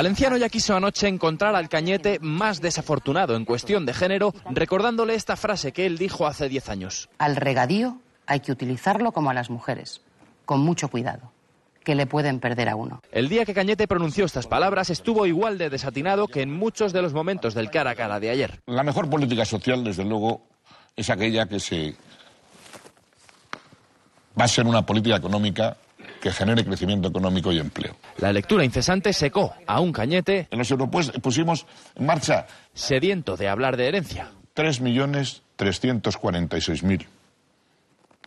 Valenciano ya quiso anoche encontrar al cañete más desafortunado en cuestión de género, recordándole esta frase que él dijo hace 10 años. Al regadío hay que utilizarlo como a las mujeres, con mucho cuidado que le pueden perder a uno. El día que Cañete pronunció estas palabras estuvo igual de desatinado que en muchos de los momentos del cara a cara de ayer. La mejor política social, desde luego, es aquella que se va a ser una política económica que genere crecimiento económico y empleo. La lectura incesante secó a un cañete. En los pues, pusimos en marcha. Sediento de hablar de herencia. 3.346.000.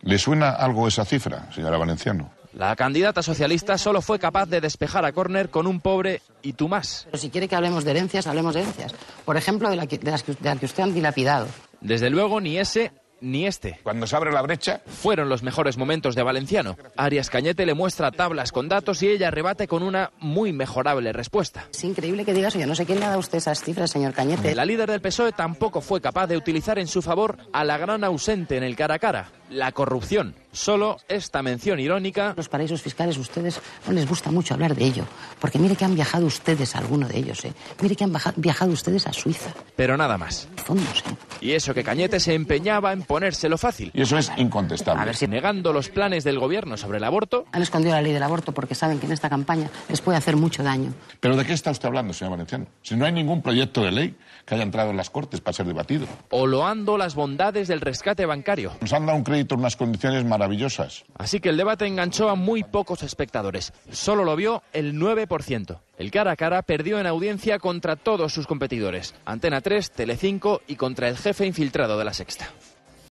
¿Le suena algo esa cifra, señora Valenciano? La candidata socialista solo fue capaz de despejar a Corner con un pobre y tú más. Pero si quiere que hablemos de herencias, hablemos de herencias. Por ejemplo, de, las que, usted han dilapidado. Desde luego, ni ese ni este. Cuando se abre la brecha. Fueron los mejores momentos de Valenciano. Arias Cañete le muestra tablas con datos y ella rebate con una muy mejorable respuesta. Es increíble que digas, yo no sé quién le da a usted esas cifras, señor Cañete. La líder del PSOE tampoco fue capaz de utilizar en su favor a la gran ausente en el cara a cara, la corrupción. Solo esta mención irónica. Los paraísos fiscales, ustedes no les gusta mucho hablar de ello. Porque mire que han viajado ustedes, alguno de ellos, ¿eh? Mire que han viajado ustedes a Suiza. Pero nada más. Fondos, ¿eh? Y eso que Cañete se empeñaba en ponérselo fácil. Y eso es incontestable. A ver si negando los planes del gobierno sobre el aborto. Han escondido la ley del aborto porque saben que en esta campaña les puede hacer mucho daño. ¿Pero de qué está usted hablando, señor Valenciano? Si no hay ningún proyecto de ley que haya entrado en las Cortes para ser debatido. O loando las bondades del rescate bancario. Nos han dado un crédito en unas condiciones maravillosas. Así que el debate enganchó a muy pocos espectadores. Solo lo vio el 9%. El cara a cara perdió en audiencia contra todos sus competidores, Antena 3, Telecinco y contra el jefe infiltrado de la Sexta.